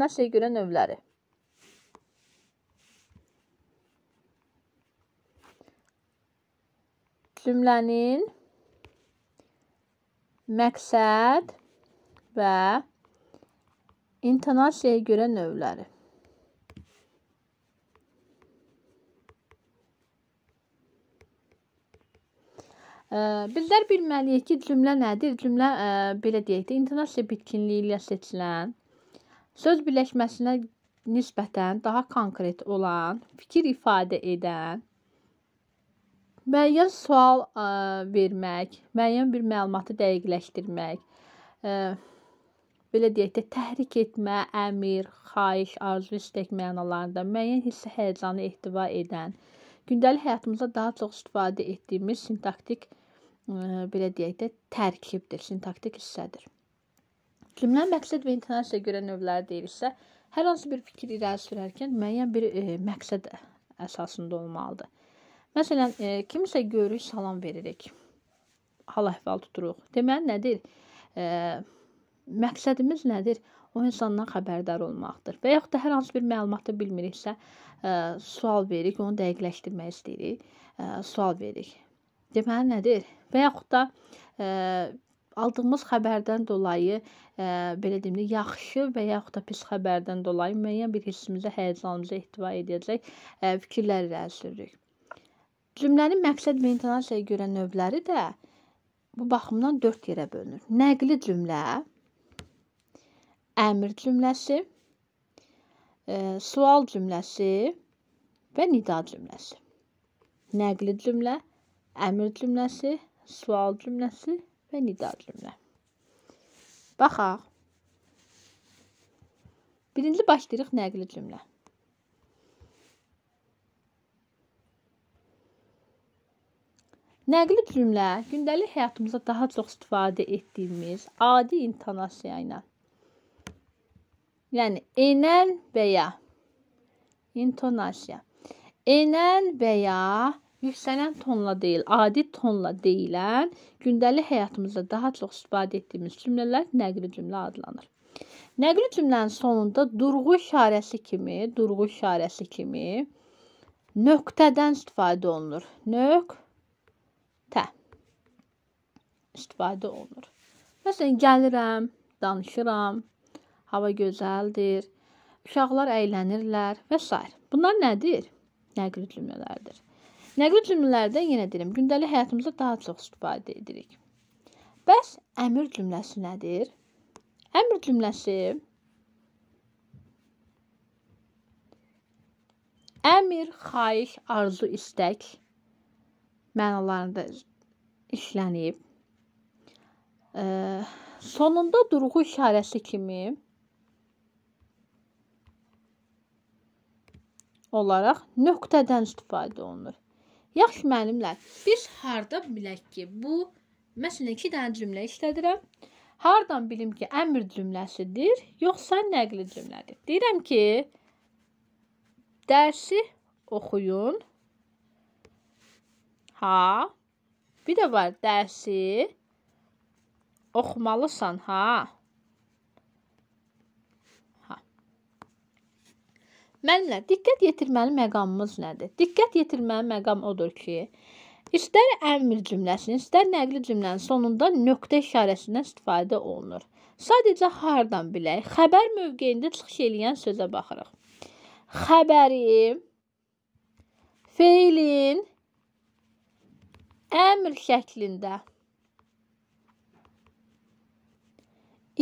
Her şeyə görə növləri. Cümlənin məqsəd və intonasiyaya görə növləri. Bildər bilməliyik ki, cümlə nədir? Cümlə ə, belə deyək də, intonasiya bitkinliyi ilə seçilən Söz birləşməsinə nisbətən daha konkret olan, fikir ifadə edən, müəyyən sual ə, e, vermək, müəyyən bir məlumatı dəqiqləşdirmək, ə, e, belə deyək də təhrik etmə, əmr, xahiş, arzu, istək mənalarında müəyyən hissə həyəcanı ehtiva edən, gündəlik həyatımızda daha çox istifadə etdiyimiz sintaktik ə, e, belə deyək də tərkibdir, sintaktik hissədir. Kimdən məqsəd və intensiya görə növləri deyiriksə, hər hansı bir fikir irəli sürərkən müəyyən bir e, məqsəd əsasında olmalıdır. Məsələn, e, kimsə görürük, salam veririk. Hal-əhval tuturuq. Deməli nədir? E, məqsədimiz nədir? O insandan xəbərdar olmaqdır. Və yaxud da hər hansı bir məlumatı bilmiriksə, e, sual veririk, onu dəqiqləşdirmək istəyirik, e, sual veririk. Deməli nədir? Və yaxud da e, aldığımız xəbərdən dolayı ə, e, belə deyim də yaxşı və yaxud da pis xəbərdən dolayı müəyyən bir hissimizə, həyəcanımıza ehtiva edəcək ə, e, fikirlər irəli sürürük. Cümlənin məqsəd və intonasiyaya görə növləri də bu baxımdan 4 yerə bölünür. Nəqli cümlə, əmr cümləsi, ə, e, sual cümləsi və nida cümləsi. Nəqli cümlə, əmr cümləsi, sual cümləsi və nida cümlə. Baxaq. Birinci başlayırıq nəqli cümlə. Nəqli cümlə gündəlik həyatımızda daha çox istifadə etdiyimiz adi intonasiya ilə. Yəni enən və ya intonasiya. Enən və ya yüksələn tonla deyil, adi tonla deyilən gündəlik həyatımızda daha çox istifadə etdiyimiz cümlələr nəqli cümlə adlanır. Nəqli cümlənin sonunda durğu işarəsi kimi, durğu işarəsi kimi nöqtədən istifadə olunur. Nöqtə istifadə olunur. Məsələn, gəlirəm, danışıram, hava gözəldir, uşaqlar əylənirlər və s. Bunlar nədir? Nəqli cümlələrdir. Nəqli cümlələrdə yenə deyirəm, gündəlik həyatımızda daha çox istifadə edirik. Bəs əmr cümləsi nədir? Əmr cümləsi əmr, xahiş, arzu, istək mənalarında işlənib. E, sonunda durğu işarəsi kimi olaraq nöqtədən istifadə olunur. Yaxşı müəllimlər, biz harda bilək ki, bu məsələn 2 dənə cümlə işlədirəm. Hardan bilim ki, əmr cümləsidir, yoxsa nəqli cümlədir? Deyirəm ki, dərsi oxuyun. Ha. Bir də var, dərsi oxumalısan ha. Mənlə diqqət yetirməli məqamımız nədir? Diqqət yetirməli məqam odur ki, İstər əmr cümləsinin, istər nəqli cümlənin sonunda nöqtə işarəsindən istifadə olunur. Sadəcə hardan bilək? Xəbər mövqeyində çıxış edən sözə baxırıq. Xəbərim feilin əmr şəklində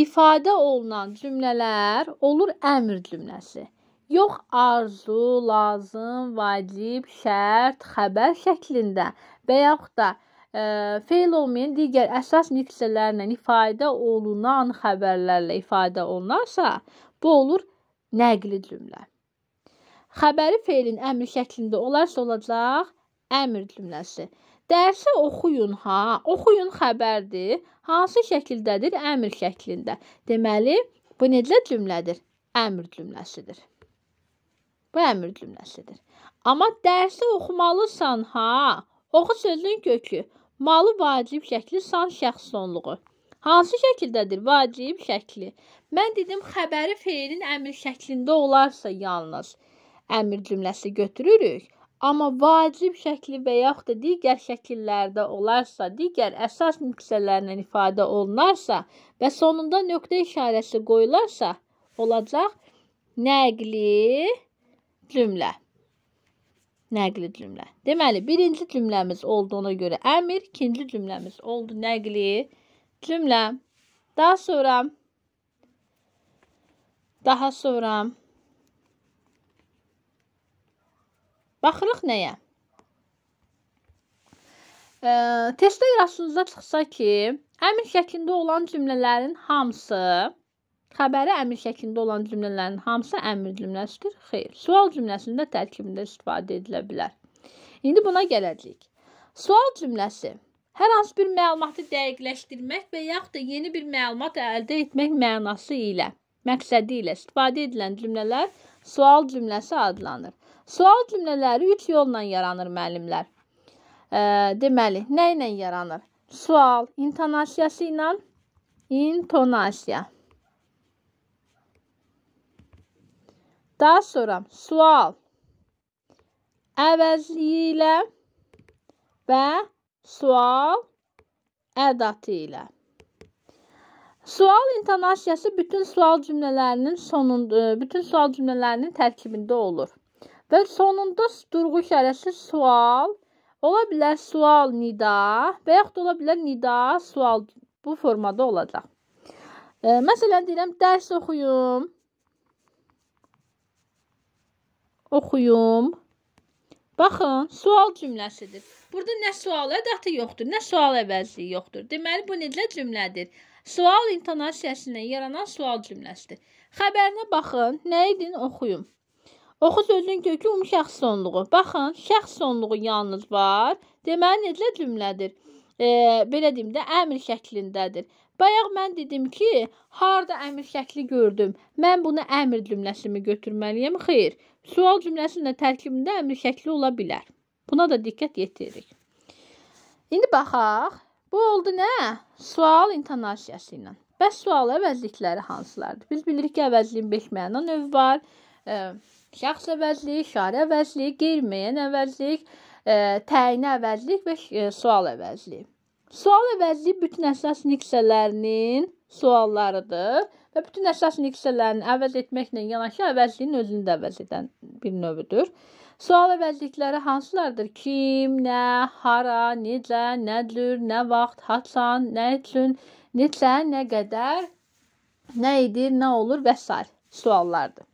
ifadə olunan cümlələr olur əmr cümləsi. Yox arzu, lazım, vacib, şərt, xəbər şəklində və yaxud da ə, e, feil olmayan digər əsas nüksələrlə ifadə olunan xəbərlərlə ifadə olunarsa, bu olur nəqli cümlə. Xəbəri feilin əmr şəklində olarsa olacaq əmr cümləsi. Dərsi oxuyun ha. Oxuyun xəbərdir. Hansı şəkildədir? Əmr şəklində. Deməli, bu necə cümlədir? Əmr cümləsidir. Bu əmr cümləsidir. Amma dərsi oxumalısan ha. Oxu sözün kökü malı vacib şəkli san şəxs sonluğu. Hansı şəkildədir vacib şəkli? Mən dedim xəbəri feilin əmr şəklində olarsa yalnız əmr cümləsi götürürük. Amma vacib şəkli və yaxud da digər şəkillərdə olarsa, digər əsas nüksələrlə ifadə olunarsa və sonunda nöqtə işarəsi qoyularsa, olacaq nəqli cümlə. Nəqli cümlə. Deməli, birinci cümləmiz olduğuna görə əmir, ikinci cümləmiz oldu nəqli cümlə. Daha sonra daha sonra baxırıq nəyə? E, testdə qarşınıza çıxsa ki, əmir şəklində olan cümlələrin hamısı Xəbəri əmr şəklində olan cümlələrin hamısı əmr cümləsidir? Xeyr. Sual cümləsində tərkibində istifadə edilə bilər. İndi buna gələcəyik. Sual cümləsi hər hansı bir məlumatı dəqiqləşdirmək və yaxud da yeni bir məlumat əldə etmək mənası ilə, məqsədi ilə istifadə edilən cümlələr sual cümləsi adlanır. Sual cümlələri 3 yolla yaranır müəllimlər. E, deməli, nə ilə yaranır? Sual intonasiyası ilə intonasiya Daha sonra sual, əvəzliyi ilə və sual ədatı ilə. Sual intonasiyası bütün sual cümlələrinin sonunda, e, bütün sual cümlələrinin tərkibində olur. Və sonunda durğu işarəsi sual, ola bilər sual nida və yaxud da ola bilər nida sual bu formada olacaq. E, məsələn deyirəm, dərs oxuyum. oxuyum. Baxın, sual cümləsidir. Burada nə sual ədatı yoxdur, nə sual əvəzliyi yoxdur. Deməli, bu necə cümlədir? Sual intonasiyasından yaranan sual cümləsidir. Xəbərinə baxın, nə idin oxuyum. Oxu sözünün kökü um şəxs sonluğu. Baxın, şəxs sonluğu yalnız var. Deməli, necə cümlədir? E, belə deyim də, əmr şəklindədir. Bayaq mən dedim ki, harda əmr şəkli gördüm. Mən bunu əmr cümləsimi götürməliyəm? Xeyr. Sual cümləsinin tərkibində əmr şəkli ola bilər. Buna da diqqət yetiririk. İndi baxaq. Bu oldu nə? Sual intonasiyası ilə. Bəs sual əvəzlikləri hansılardır? Biz bilirik ki, əvəzliyin 5 məna növü var. E, şəxs əvəzliyi, işarə əvəzliyi, qeyri-müəyyən əvəzlik, e, təyin əvəzlik və e, sual əvəzliyi. Sual əvəzliyi bütün əsas niksələrinin suallarıdır və bütün əsas niksələrini əvəz etməklə yanaşı əvəzliyin özünü də əvəz edən bir növüdür. Sual əvəzlikləri hansılardır? Kim, nə, hara, necə, nədir, nə vaxt, haçan, nə üçün, neçə, nə qədər, nə idi, nə olur və s. suallardır.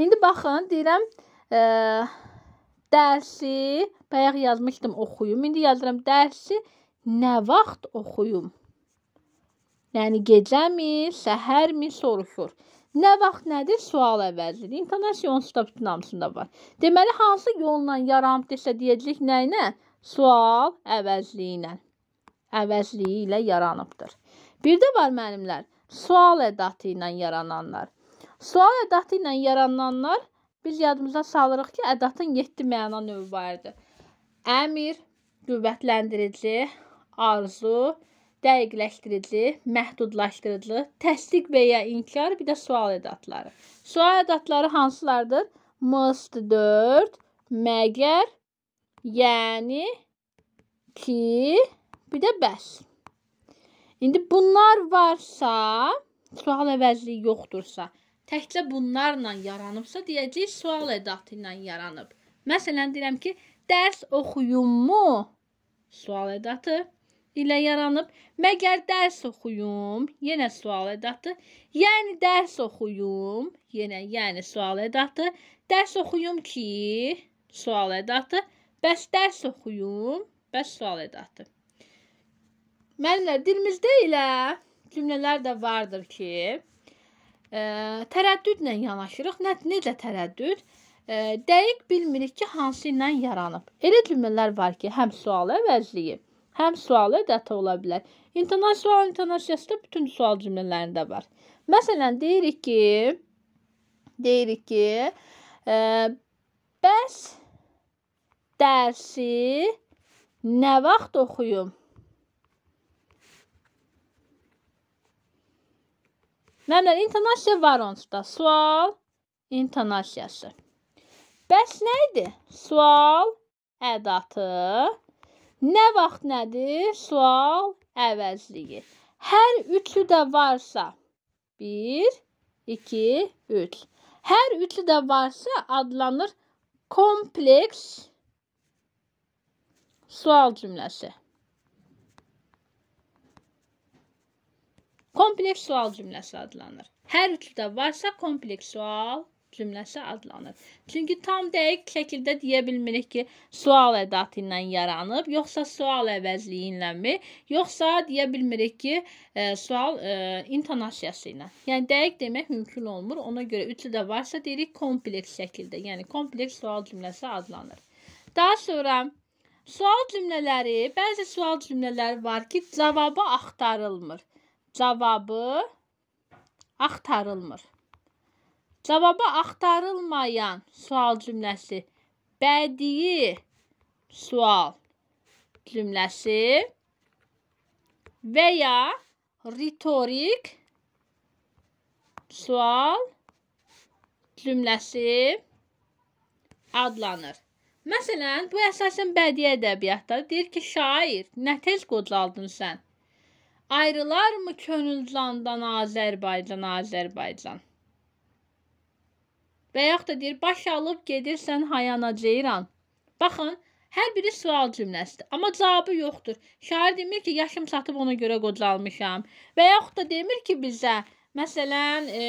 İndi baxın, deyirəm, ə, e, dərsi bayaq yazmışdım oxuyum. İndi yazıram dərsi nə vaxt oxuyum? Yəni gecəmi, səhərmi soruşur. Nə vaxt nədir? Sual əvəzlidir. İntonasiyon statusun hamısında var. Deməli hansı yolla yaranıbdırsa deyəcək nə ilə? Sual əvəzliyi ilə. Əvəzliyi ilə yaranıbdır. Bir də var müəllimlər, sual ədatı ilə yarananlar. Sual ədatı ilə yarananlar biz yadımıza salırıq ki, ədatın 7 məna növü vardır. Əmr, qüvvətləndirici, arzu dəqiqləşdirici, məhdudlaşdırıcı, təsdiq və ya inkar, bir də sual edatları. Sual edatları hansılardır? Must 4, məgər, yəni, ki, bir də bəs. İndi bunlar varsa, sual əvəzliyi yoxdursa, təkcə bunlarla yaranıbsa, deyəcəyik sual edatı ilə yaranıb. Məsələn deyirəm ki, dərs oxuyummu? Sual edatı ilə yaranıb. Məgər dərs oxuyum? Yenə sual edatı. Yəni dərs oxuyum? Yenə yəni sual edatı. Dərs oxuyum ki? Sual edatı. Bəs dərs oxuyum? Bəs sual edatı. Müəllimlər, dilimizdə elə cümlələr də vardır ki, ə, e, tərəddüdlə yanaşırıq. Nə necə tərəddüd? Ə, e, dəqiq bilmirik ki, hansı ilə yaranıb. Elə cümlələr var ki, həm sualı əvəzləyir həm sualı ədəti ola bilər. İntonasiya sual intonasiyası da bütün sual cümlələrində var. Məsələn, deyirik ki, deyirik ki, ə, e, bəs dərsi nə vaxt oxuyum? Məndən intonasiya var onsda. Sual intonasiyası. Bəs nə idi? Sual ədatı Nə vaxt nədir? Sual əvəzliyi. Hər üçü də varsa 1 2 3. Hər üçü də varsa adlanır kompleks sual cümləsi. Kompleks sual cümləsi adlanır. Hər üçü də varsa kompleks sual cümləsi adlanır. Çünki tam dəqiq şəkildə deyə bilmirik ki, sual ədatı ilə yaranıb, yoxsa sual əvəzliyi illəmi, yoxsa deyə bilmirik ki, e, sual e, intonasiyası ilə. Yəni dəqiq demək mümkün olmur. Ona görə üçü də varsa deyirik kompleks şəkildə. Yəni kompleks sual cümləsi adlanır. Daha sonra sual cümlələri, bəzi sual cümlələri var ki, cavabı axtarılmır. Cavabı axtarılmır. Cavaba axtarılmayan sual cümləsi. Bədii sual cümləsi və ya ritorik sual cümləsi adlanır. Məsələn, bu əsasən bədii ədəbiyyatda deyir ki, şair, nə tez qocaldın sən? Ayrılarmı könül candan Azərbaycan, Azərbaycan? Və yaxud da deyir, baş alıb gedirsən hayana ceyran. Baxın, hər biri sual cümləsidir, amma cavabı yoxdur. Şair demir ki, yaşım çatıb ona görə qocalmışam. Və yaxud da demir ki, bizə, məsələn, e,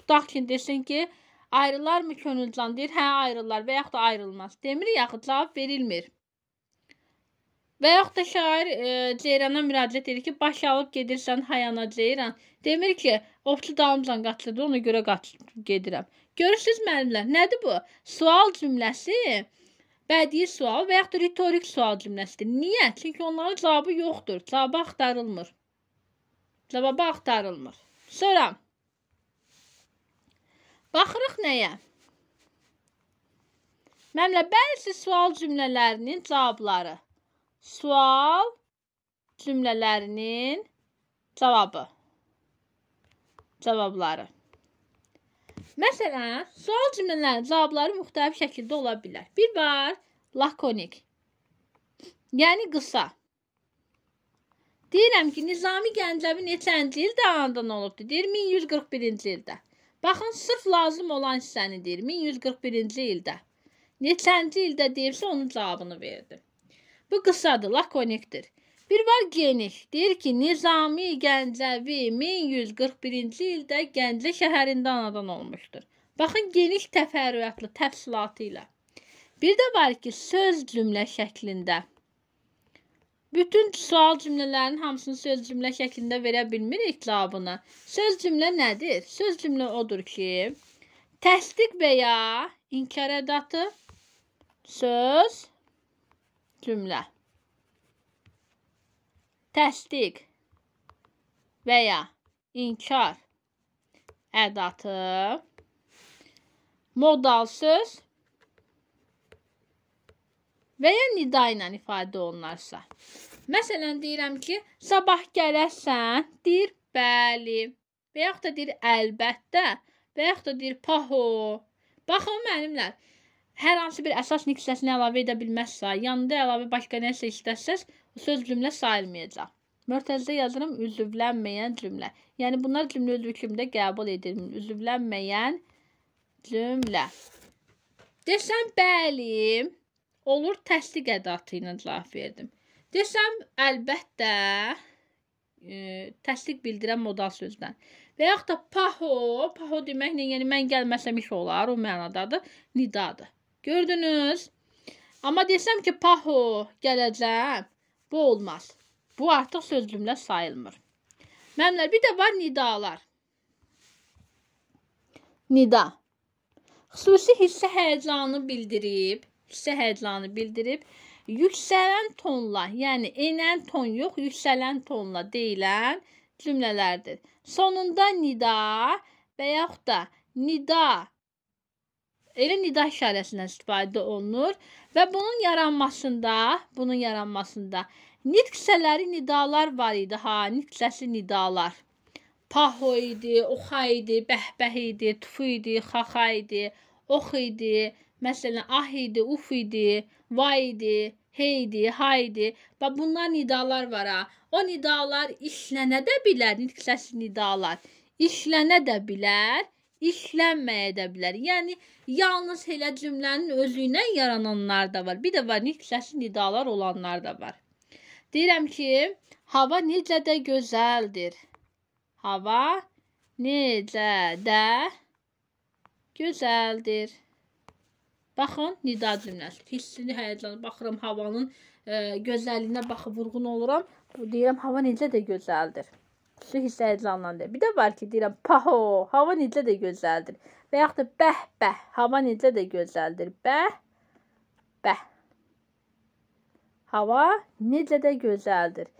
tutaq ki, desin ki, ayrılarmı könülcan? Deyir, hə, ayrılar və yaxud da ayrılmaz. Demir, yaxud cavab verilmir. Və yaxud da şair e, Ceyrana müraciət edir ki, baş alıb gedirsən hayana Ceyran. Demir ki, ovçu dalımcan qaçırdı, ona görə qaç gedirəm. Görürsüz müəllimlər, nədir bu? Sual cümləsi bədii sual və yaxud da ritorik sual cümləsidir. Niyə? Çünki onların cavabı yoxdur. Cavabı axtarılmır. Cavabı axtarılmır. Sonra baxırıq nəyə? Məmlə bəzi sual cümlələrinin cavabları. Sual cümlələrinin cavabı. Cavabları. Məsələn, sual cümlələrinin cavabları müxtəlif şəkildə ola bilər. Bir var lakonik. Yəni qısa. Deyirəm ki, Nizami Gəncəvi neçənci ildə anadan olubdu? Deyir 1141-ci ildə. Baxın, sırf lazım olan hissəni deyir 1141-ci ildə. Neçənci ildə deyirsə onun cavabını verdi. Bu qısadır, lakonikdir. Bir var Geniş, deyir ki, Nizami Gəncəvi 1141-ci ildə Gəncə şəhərində anadan olmuşdur. Baxın geniş təfərrüatlı təfsilatı ilə. Bir də var ki, söz cümlə şəklində. Bütün sual cümlələrinin hamısını söz cümlə şəklində verə bilmirik cavabını. Söz cümlə nədir? Söz cümlə odur ki, təsdiq və ya inkar ədatı söz cümlə təsdiq və ya inkar ədatı modal söz və ya nida ilə ifadə olunarsa. Məsələn deyirəm ki, sabah gələrsən, deyir bəli və yaxud da deyir əlbəttə və yaxud da deyir paho. Baxın mənimlər hər hansı bir əsas nüksəsini əlavə edə bilməzsə, yanında əlavə başqa nəsə istəsəz, bu söz cümlə sayılmayacaq. Mörtəzdə yazırım üzvlənməyən cümlə. Yəni bunlar cümlə özlükümdə qəbul edilmir. Üzvlənməyən cümlə. Desəm bəli, olur təsdiq ədatı ilə cavab verdim. Desəm əlbəttə e, təsdiq bildirən modal sözdən. Və yaxud da paho, paho deməklə, yəni mən gəlməsəm iş olar, o mənadadır, nidadır. Gördünüz? Amma desəm ki, paho, gələcəm. Bu olmaz. Bu artıq söz cümlə sayılmır. Məmlər, bir də var nidalar. Nida. Xüsusi hissə həyəcanı bildirib, hissə həyəcanı bildirib, yüksələn tonla, yəni enən ton yox, yüksələn tonla deyilən cümlələrdir. Sonunda nida və yaxud da nida elə nida işarəsindən istifadə olunur və bunun yaranmasında, bunun yaranmasında nitq hissələri nidalar var idi ha, nitq səsi nidalar. Paho idi, oxa idi, bəhbəh idi, tufu idi, xaxa idi, ox idi, məsələn ah idi, uf idi, vay idi, heydi, haydi və bunlar nidalar var ha. O nidalar işlənə də bilər, nitq səsi nidalar. İşlənə də bilər, işlənməyə də bilər. Yəni yalnız elə cümlənin özüylə yarananlar da var. Bir də var nitqləşi nidalar olanlar da var. Deyirəm ki, hava necə də gözəldir. Hava necə də gözəldir. Baxın, nida cümləsi. Hissini həyəcanla baxıram havanın ə, e, gözəlliyinə baxıb vurğun oluram. Deyirəm hava necə də gözəldir kişi hissəni canlandırır. Bir də var ki, deyirəm, paho, hava necə də gözəldir. Və yaxud da bəh-bəh, hava necə də gözəldir. Bəh-bəh. Hava necə də gözəldir.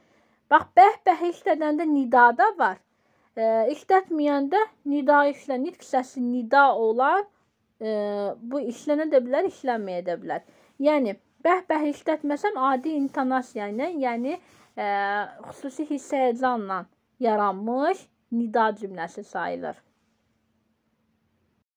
Bax, bəh-bəh işlədəndə nidada var. E, işlətməyəndə nida işlə, nitq səsi nida olan e, bu işlənə də bilər, işlənməyə də bilər. Yəni, bəh-bəh işlətməsəm adi intonasiya ilə, yəni, yəni ə, xüsusi hiss həyəcanla yaranmış nida cümləsi sayılır.